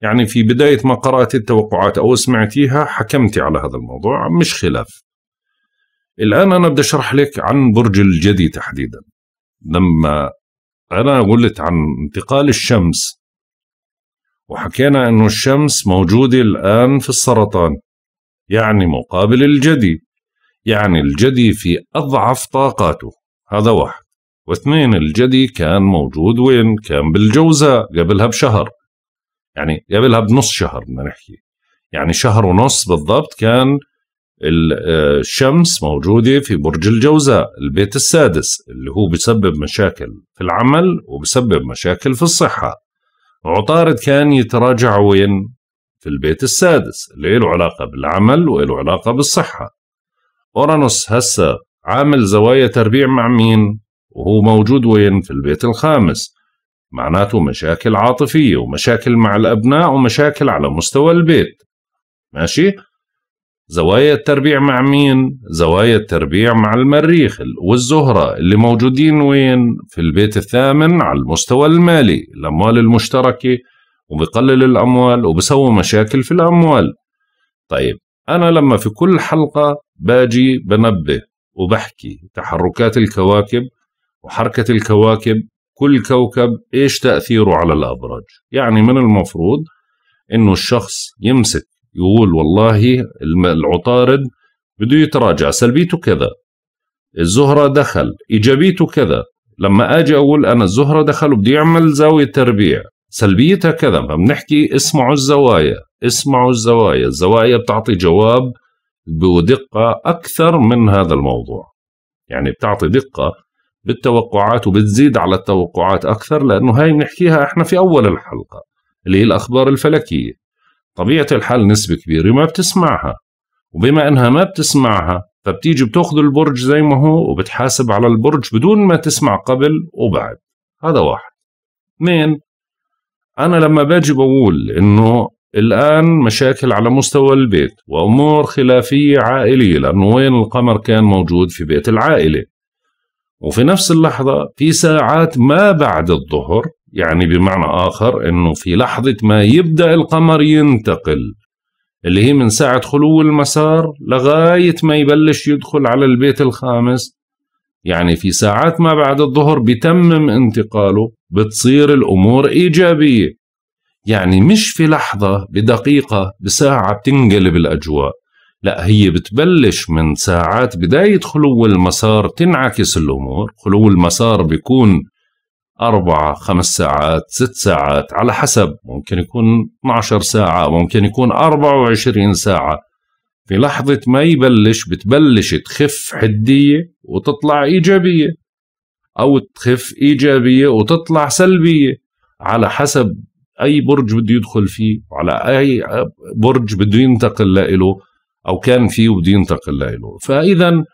يعني في بدايه ما قرات التوقعات او سمعتيها حكمتي على هذا الموضوع مش خلاف الان انا بدي اشرح لك عن برج الجدي تحديدا لما أنا قلت عن انتقال الشمس وحكينا أنه الشمس موجودة الآن في السرطان يعني مقابل الجدي يعني الجدي في أضعف طاقاته هذا واحد واثنين الجدي كان موجود وين كان بالجوزاء قبلها بشهر يعني قبلها بنص شهر بدنا نحكي يعني شهر ونص بالضبط كان الشمس موجودة في برج الجوزاء البيت السادس اللي هو بسبب مشاكل في العمل وبسبب مشاكل في الصحة عطارد كان يتراجع وين؟ في البيت السادس اللي له علاقة بالعمل وله علاقة بالصحة أورانوس هسا عامل زوايا تربيع مع مين؟ وهو موجود وين؟ في البيت الخامس معناته مشاكل عاطفية ومشاكل مع الأبناء ومشاكل على مستوى البيت ماشي؟ زوايا التربيع مع مين؟ زوايا التربيع مع المريخ والزهرة اللي موجودين وين؟ في البيت الثامن على المستوى المالي الأموال المشتركة وبقلل الأموال وبسوي مشاكل في الأموال طيب أنا لما في كل حلقة باجي بنبه وبحكي تحركات الكواكب وحركة الكواكب كل كوكب إيش تأثيره على الأبراج يعني من المفروض إنه الشخص يمسك يقول والله العطارد بده يتراجع سلبيته كذا الزهرة دخل إيجابيته كذا لما أجي أقول أنا الزهرة دخل وبده يعمل زاوية تربيع سلبيتها كذا فبنحكي اسمعوا الزوايا اسمعوا الزوايا الزوايا بتعطي جواب بدقة أكثر من هذا الموضوع يعني بتعطي دقة بالتوقعات وبتزيد على التوقعات أكثر لأنه هاي بنحكيها إحنا في أول الحلقة اللي هي الأخبار الفلكية طبيعة الحال نسبة كبيرة ما بتسمعها وبما انها ما بتسمعها فبتيجي بتاخذ البرج زي ما هو وبتحاسب على البرج بدون ما تسمع قبل وبعد هذا واحد اثنين انا لما باجي بقول انه الان مشاكل على مستوى البيت وامور خلافيه عائليه لانه وين القمر كان موجود في بيت العائله وفي نفس اللحظه في ساعات ما بعد الظهر يعني بمعنى آخر أنه في لحظة ما يبدأ القمر ينتقل اللي هي من ساعة خلو المسار لغاية ما يبلش يدخل على البيت الخامس يعني في ساعات ما بعد الظهر بتمم انتقاله بتصير الأمور إيجابية يعني مش في لحظة بدقيقة بساعة بتنقلب الأجواء لا هي بتبلش من ساعات بداية خلو المسار تنعكس الأمور خلو المسار بيكون أربعة خمس ساعات ست ساعات على حسب ممكن يكون 12 ساعة ممكن يكون 24 ساعة في لحظة ما يبلش بتبلش تخف حدية وتطلع إيجابية أو تخف إيجابية وتطلع سلبية على حسب أي برج بده يدخل فيه وعلى أي برج بده ينتقل لإله أو كان فيه وبده ينتقل لإله فإذا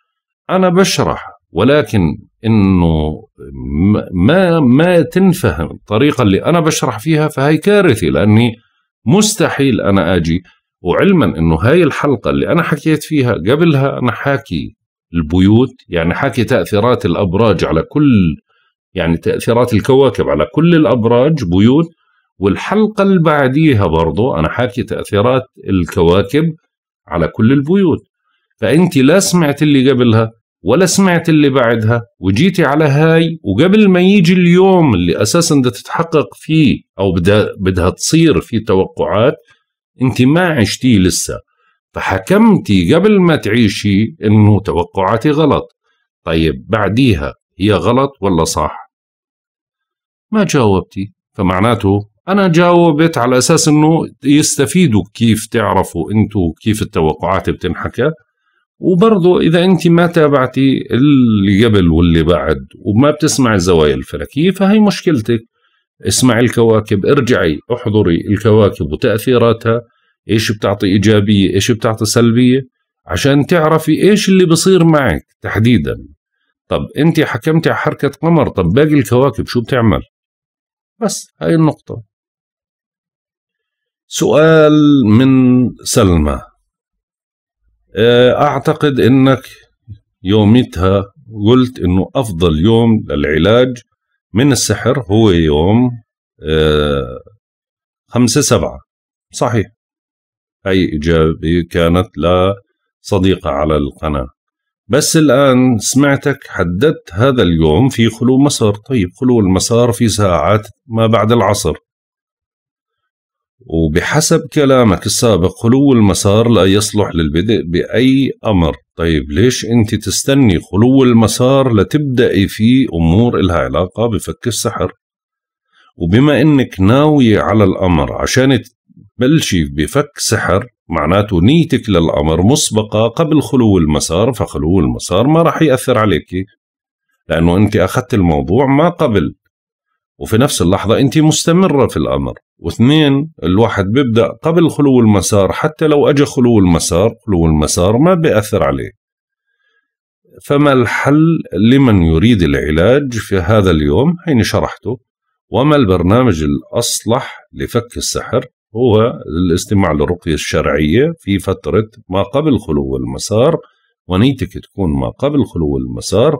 أنا بشرح ولكن انه ما ما تنفهم الطريقه اللي انا بشرح فيها فهي كارثه لاني مستحيل انا اجي وعلما انه هاي الحلقه اللي انا حكيت فيها قبلها انا حاكي البيوت يعني حاكي تاثيرات الابراج على كل يعني تاثيرات الكواكب على كل الابراج بيوت والحلقه اللي بعديها برضه انا حاكي تاثيرات الكواكب على كل البيوت فانت لا سمعت اللي قبلها ولا سمعت اللي بعدها وجيتي على هاي وقبل ما يجي اليوم اللي اساسا بدها تتحقق فيه او بدها بدها تصير في توقعات انت ما عشتيه لسه فحكمتي قبل ما تعيشي انه توقعاتي غلط طيب بعديها هي غلط ولا صح ما جاوبتي فمعناته انا جاوبت على اساس انه يستفيدوا كيف تعرفوا انتوا كيف التوقعات بتنحكى وبرضه إذا أنت ما تابعتي اللي قبل واللي بعد وما بتسمع الزوايا الفلكية فهي مشكلتك اسمعي الكواكب ارجعي احضري الكواكب وتأثيراتها ايش بتعطي إيجابية ايش بتعطي سلبية عشان تعرفي ايش اللي بصير معك تحديدا طب انت حكمتي على حركة قمر طب باقي الكواكب شو بتعمل بس هاي النقطة سؤال من سلمى آه، أعتقد أنك يوميتها قلت أنه أفضل يوم للعلاج من السحر هو يوم آه، خمسة سبعة صحيح أي إجابة كانت لصديقة على القناة بس الآن سمعتك حددت هذا اليوم في خلو مسار طيب خلو المسار في ساعات ما بعد العصر وبحسب كلامك السابق خلو المسار لا يصلح للبدء بأي أمر طيب ليش أنت تستني خلو المسار لتبدأي في أمور إلها علاقة بفك السحر وبما أنك ناوية على الأمر عشان تبلشي بفك سحر معناته نيتك للأمر مسبقة قبل خلو المسار فخلو المسار ما راح يأثر عليك لأنه أنت أخذت الموضوع ما قبل وفي نفس اللحظة أنت مستمرة في الأمر واثنين الواحد بيبدأ قبل خلو المسار حتى لو اجى خلو المسار خلو المسار ما بيأثر عليه فما الحل لمن يريد العلاج في هذا اليوم هيني شرحته وما البرنامج الأصلح لفك السحر هو الاستماع للرقية الشرعية في فترة ما قبل خلو المسار ونيتك تكون ما قبل خلو المسار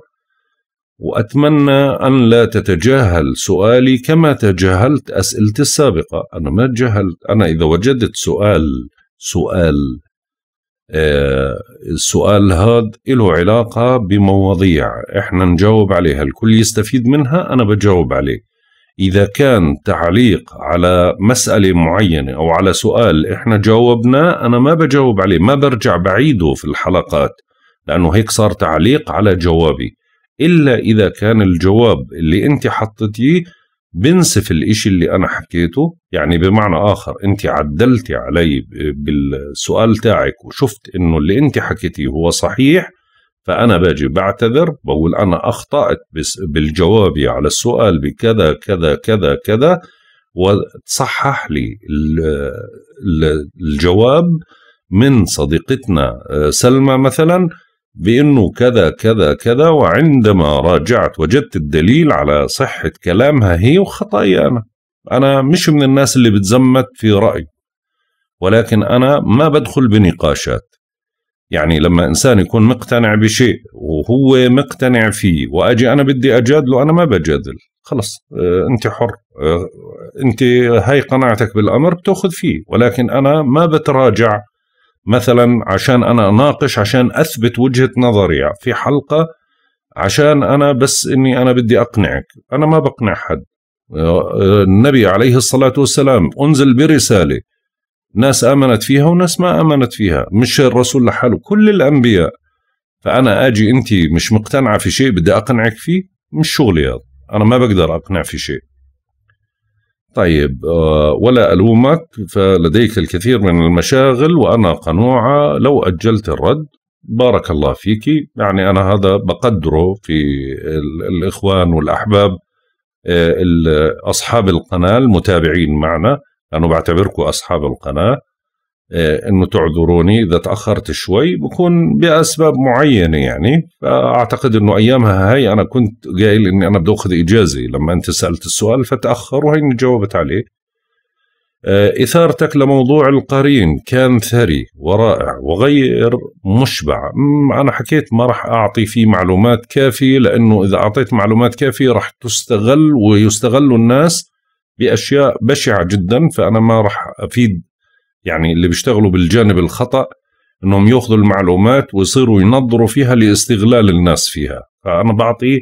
وأتمنى أن لا تتجاهل سؤالي كما تجاهلت أسئلتي السابقة أنا ما تجاهلت أنا إذا وجدت سؤال سؤال آه السؤال هذا له علاقة بمواضيع إحنا نجاوب عليها الكل يستفيد منها أنا بجاوب عليه إذا كان تعليق على مسألة معينة أو على سؤال إحنا جاوبنا أنا ما بجاوب عليه ما برجع بعيده في الحلقات لأنه هيك صار تعليق على جوابي إلا إذا كان الجواب اللي أنت حطيتيه بنسف الإشي اللي أنا حكيته يعني بمعنى آخر أنت عدلتي علي بالسؤال تاعك وشفت إنه اللي أنت حكيتيه هو صحيح فأنا باجي بعتذر بقول أنا أخطأت بالجواب على السؤال بكذا كذا كذا كذا وتصحح لي الجواب من صديقتنا آه، سلمى مثلا بأنه كذا كذا كذا وعندما راجعت وجدت الدليل على صحة كلامها هي وخطأي أنا أنا مش من الناس اللي بتزمت في رأي ولكن أنا ما بدخل بنقاشات يعني لما إنسان يكون مقتنع بشيء وهو مقتنع فيه وأجي أنا بدي أجادله أنا ما بجادل خلص آه، أنت حر آه، أنت هاي قناعتك بالأمر بتأخذ فيه ولكن أنا ما بتراجع مثلا عشان انا اناقش عشان اثبت وجهه نظري في حلقه عشان انا بس اني انا بدي اقنعك انا ما بقنع حد النبي عليه الصلاه والسلام انزل برساله ناس امنت فيها وناس ما امنت فيها مش الرسول لحاله كل الانبياء فانا اجي انت مش مقتنعه في شيء بدي اقنعك فيه مش شغلي هذا انا ما بقدر اقنع في شيء طيب آه، ولا ألومك فلديك الكثير من المشاغل وأنا قنوعة لو أجلت الرد بارك الله فيك يعني أنا هذا بقدره في الإخوان والأحباب آه، أصحاب القناة المتابعين معنا لأنه بعتبركم أصحاب القناة آه، انه تعذروني اذا تاخرت شوي بكون باسباب معينه يعني فاعتقد انه ايامها هاي انا كنت قايل اني انا بدي اخذ اجازه لما انت سالت السؤال فتاخر وهيني جاوبت عليه آه، اثارتك لموضوع القرين كان ثري ورائع وغير مشبع انا حكيت ما راح اعطي فيه معلومات كافيه لانه اذا اعطيت معلومات كافيه راح تستغل ويستغل الناس باشياء بشعه جدا فانا ما راح افيد يعني اللي بيشتغلوا بالجانب الخطأ انهم ياخذوا المعلومات ويصيروا ينظروا فيها لاستغلال الناس فيها فانا بعطي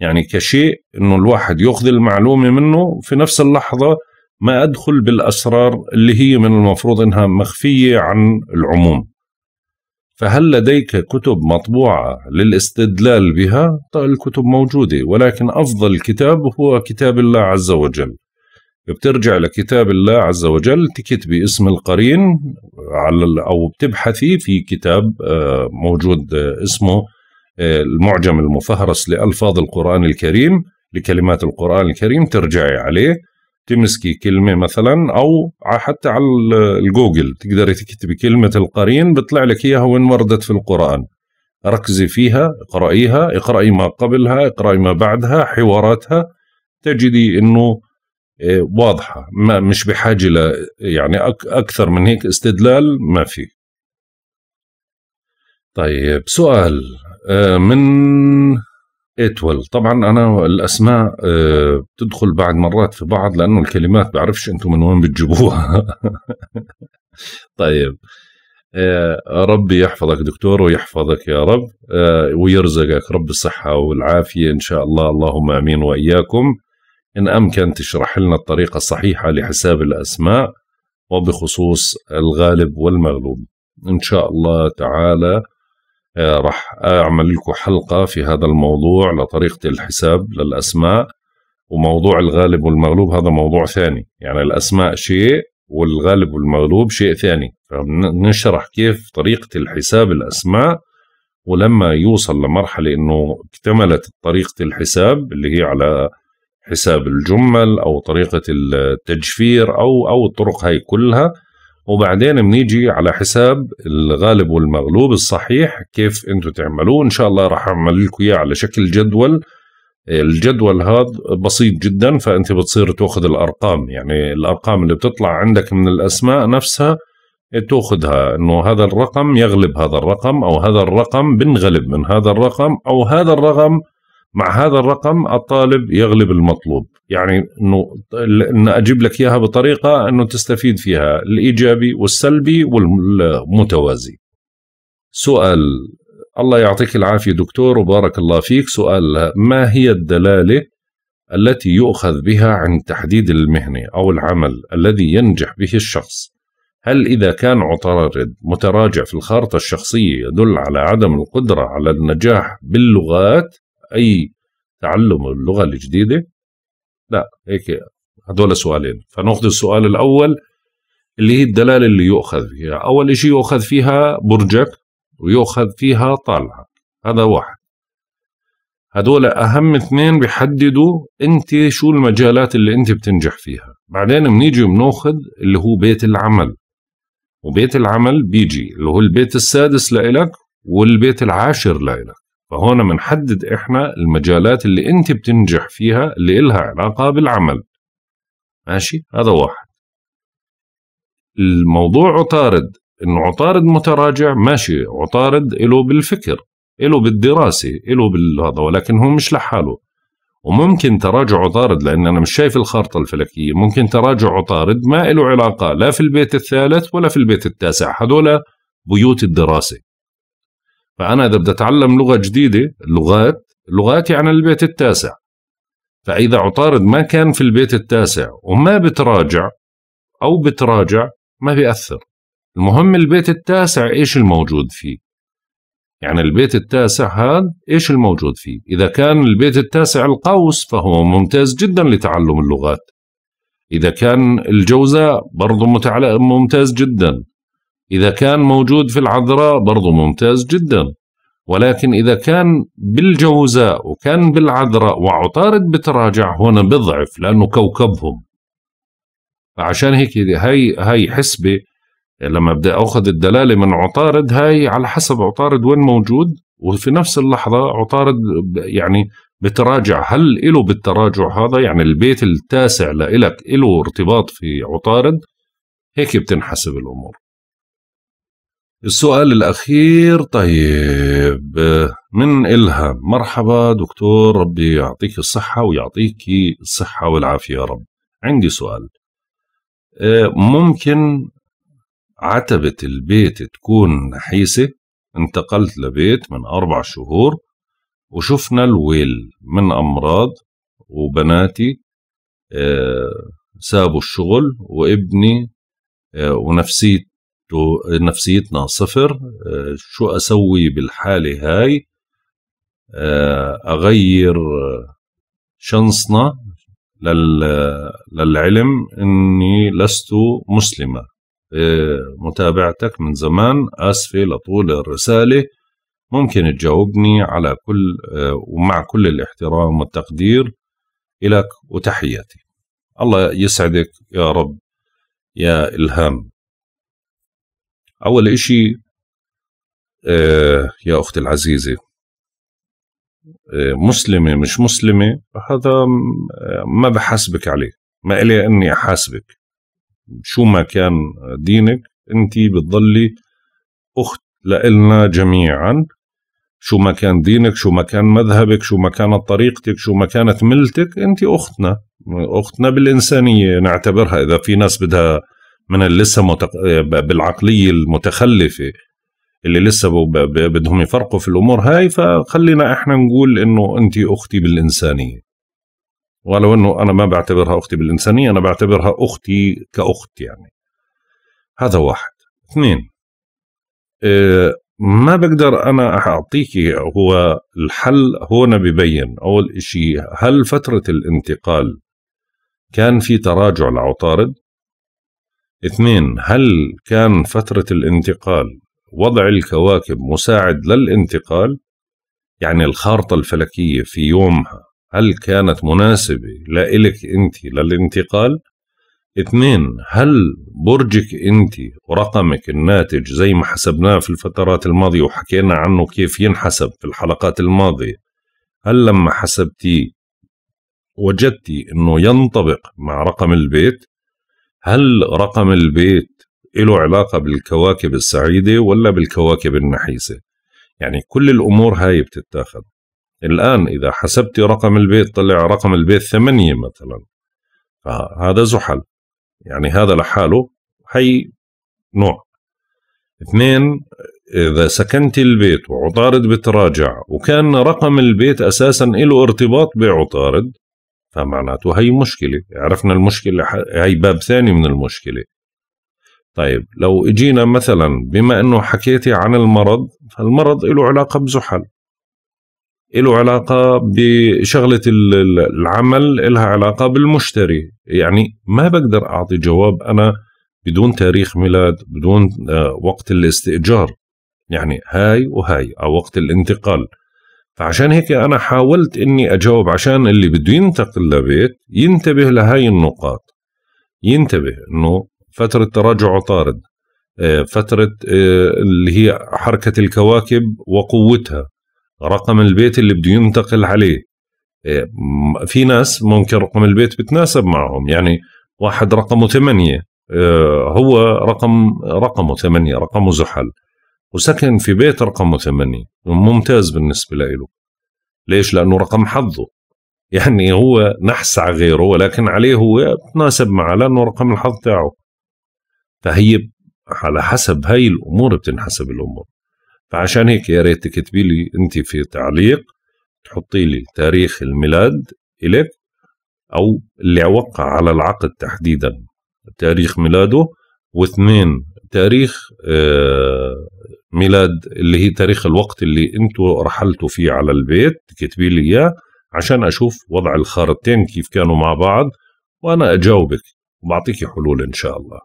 يعني كشيء انه الواحد ياخذ المعلومه منه في نفس اللحظه ما ادخل بالاسرار اللي هي من المفروض انها مخفيه عن العموم فهل لديك كتب مطبوعه للاستدلال بها؟ طيب الكتب موجوده ولكن افضل كتاب هو كتاب الله عز وجل بترجع لكتاب الله عز وجل تكتبي اسم القرين على او بتبحثي في كتاب آه، موجود آه، اسمه آه، المعجم المفهرس لالفاظ القران الكريم لكلمات القران الكريم ترجعي عليه تمسكي كلمه مثلا او حتى على الجوجل تقدري تكتبي كلمه القرين بيطلع لك اياها وين وردت في القران ركزي فيها اقرايها اقراي ما قبلها اقراي ما بعدها حواراتها تجدي انه إيه، واضحه ما مش بحاجه ل يعني اكثر من هيك استدلال ما في طيب سؤال آه، من اتول طبعا انا الاسماء آه، بتدخل بعد مرات في بعض لانه الكلمات بعرفش انتم من وين بتجيبوها <laughs> طيب آه، ربي يحفظك دكتور ويحفظك يا رب ويرزقك رب الصحة والعافية إن شاء الله اللهم أمين وإياكم إن أمكن تشرح لنا الطريقة الصحيحة لحساب الأسماء وبخصوص الغالب والمغلوب إن شاء الله تعالى آه، راح أعمل لكم حلقة في هذا الموضوع لطريقة الحساب للأسماء وموضوع الغالب والمغلوب هذا موضوع ثاني يعني الأسماء شيء والغالب والمغلوب شيء ثاني فبنشرح كيف طريقة الحساب الأسماء ولما يوصل لمرحلة أنه اكتملت طريقة الحساب اللي هي على حساب الجمل او طريقه التجفير او او الطرق هاي كلها وبعدين بنيجي على حساب الغالب والمغلوب الصحيح كيف انتم تعملوه ان شاء الله راح اعمل لكم اياه على شكل جدول الجدول هذا بسيط جدا فانت بتصير تاخذ الارقام يعني الارقام اللي بتطلع عندك من الاسماء نفسها تاخذها انه هذا الرقم يغلب هذا الرقم او هذا الرقم بنغلب من هذا الرقم او هذا الرقم مع هذا الرقم الطالب يغلب المطلوب يعني انه اجيب لك اياها بطريقه انه تستفيد فيها الايجابي والسلبي والمتوازي سؤال الله يعطيك العافيه دكتور وبارك الله فيك سؤال ما هي الدلاله التي يؤخذ بها عند تحديد المهنه او العمل الذي ينجح به الشخص هل إذا كان عطارد متراجع في الخارطة الشخصية يدل على عدم القدرة على النجاح باللغات اي تعلم اللغه الجديده لا هيك هدول سؤالين فناخذ السؤال الاول اللي هي الدلاله اللي يؤخذ فيها اول شيء يؤخذ فيها برجك ويؤخذ فيها طالعك هذا واحد هدول اهم اثنين بيحددوا انت شو المجالات اللي انت بتنجح فيها بعدين بنيجي بناخذ اللي هو بيت العمل وبيت العمل بيجي اللي هو البيت السادس لإلك والبيت العاشر لإلك فهون بنحدد احنا المجالات اللي انت بتنجح فيها اللي إلها علاقة بالعمل ماشي هذا واحد الموضوع عطارد انه عطارد متراجع ماشي عطارد له بالفكر له بالدراسة له بالهذا ولكن هو مش لحاله وممكن تراجع عطارد لان انا مش شايف الخارطه الفلكيه ممكن تراجع عطارد ما له علاقه لا في البيت الثالث ولا في البيت التاسع هذول بيوت الدراسه فأنا إذا بدي أتعلم لغة جديدة لغات لغات يعني البيت التاسع فإذا عطارد ما كان في البيت التاسع وما بتراجع أو بتراجع ما بيأثر المهم البيت التاسع إيش الموجود فيه يعني البيت التاسع هذا إيش الموجود فيه إذا كان البيت التاسع القوس فهو ممتاز جدا لتعلم اللغات إذا كان الجوزاء برضه ممتاز جدا إذا كان موجود في العذراء برضو ممتاز جدا ولكن إذا كان بالجوزاء وكان بالعذراء وعطارد بتراجع هنا بضعف لأنه كوكبهم فعشان هيك هاي هاي حسبة لما بدي أخذ الدلالة من عطارد هاي على حسب عطارد وين موجود وفي نفس اللحظة عطارد يعني بتراجع هل إله بالتراجع هذا يعني البيت التاسع لإلك إله ارتباط في عطارد هيك بتنحسب الأمور السؤال الأخير طيب من إلهام مرحبا دكتور ربي يعطيك الصحة ويعطيك الصحة والعافية يا رب عندي سؤال ممكن عتبة البيت تكون نحيسة انتقلت لبيت من أربع شهور وشفنا الويل من أمراض وبناتي آه، سابوا الشغل وابني آه، ونفسيت نفسيتنا صفر آه، شو أسوي بالحالة هاي آه، أغير شنصنا للعلم أني لست مسلمة آه، متابعتك من زمان آسفة لطول الرسالة ممكن تجاوبني على كل ومع كل الاحترام والتقدير إلك وتحياتي الله يسعدك يا رب يا إلهام أول إشي آه يا أختي العزيزة آه مسلمة مش مسلمة هذا آه، ما بحاسبك عليه ما إلي أني أحاسبك شو ما كان دينك أنت بتضلي أخت لإلنا جميعا شو ما كان دينك شو ما كان مذهبك شو ما كانت طريقتك شو ما كانت ملتك أنت أختنا أختنا بالإنسانية نعتبرها إذا في ناس بدها من اللي لسه متق... بالعقليه المتخلفه اللي لسه ب... ب... بدهم يفرقوا في الامور هاي فخلينا احنا نقول انه انت اختي بالانسانيه ولو انه انا ما بعتبرها اختي بالانسانيه انا بعتبرها اختي كاخت يعني هذا واحد اثنين اه ما بقدر انا اعطيك هو الحل هنا ببين اول شيء هل فتره الانتقال كان في تراجع لعطارد اثنين هل كان فترة الانتقال وضع الكواكب مساعد للانتقال يعني الخارطة الفلكية في يومها هل كانت مناسبة لإلك أنت للانتقال اثنين هل برجك أنت ورقمك الناتج زي ما حسبناه في الفترات الماضية وحكينا عنه كيف ينحسب في الحلقات الماضية هل لما حسبتيه وجدتي أنه ينطبق مع رقم البيت هل رقم البيت له علاقة بالكواكب السعيدة ولا بالكواكب النحيسة يعني كل الأمور هاي بتتاخد الآن إذا حسبتي رقم البيت طلع رقم البيت ثمانية مثلا فهذا زحل يعني هذا لحاله هي نوع اثنين إذا سكنت البيت وعطارد بتراجع وكان رقم البيت أساسا له ارتباط بعطارد فمعناته هي مشكلة عرفنا المشكلة هي باب ثاني من المشكلة طيب لو اجينا مثلا بما انه حكيتي عن المرض فالمرض له علاقة بزحل له علاقة بشغلة العمل لها علاقة بالمشتري يعني ما بقدر أعطي جواب أنا بدون تاريخ ميلاد بدون آه، وقت الاستئجار يعني هاي وهاي أو وقت الانتقال فعشان هيك أنا حاولت إني أجاوب عشان اللي بده ينتقل لبيت ينتبه لهاي النقاط ينتبه إنه فترة تراجع طارد آه، فترة آه، اللي هي حركة الكواكب وقوتها رقم البيت اللي بده ينتقل عليه آه، في ناس ممكن رقم البيت بتناسب معهم يعني واحد رقمه ثمانية هو رقم رقمه ثمانية رقمه زحل وسكن في بيت رقمه ثمانية ممتاز بالنسبة له ليش؟ لأنه رقم حظه يعني هو نحس على غيره ولكن عليه هو تناسب معه لأنه رقم الحظ تاعه فهي على حسب هاي الأمور بتنحسب الأمور فعشان هيك يا ريت تكتبي لي أنت في تعليق تحطي لي تاريخ الميلاد إلك أو اللي وقع على العقد تحديدا تاريخ ميلاده واثنين تاريخ آه ميلاد اللي هي تاريخ الوقت اللي انتوا رحلتوا فيه على البيت تكتبي لي اياه عشان اشوف وضع الخارطتين كيف كانوا مع بعض وانا اجاوبك وبعطيكي حلول ان شاء الله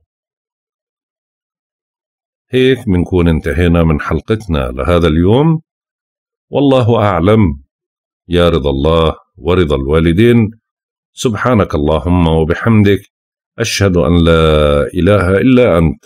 هيك بنكون انتهينا من حلقتنا لهذا اليوم والله اعلم يا رضا الله ورضا الوالدين سبحانك اللهم وبحمدك اشهد ان لا اله الا انت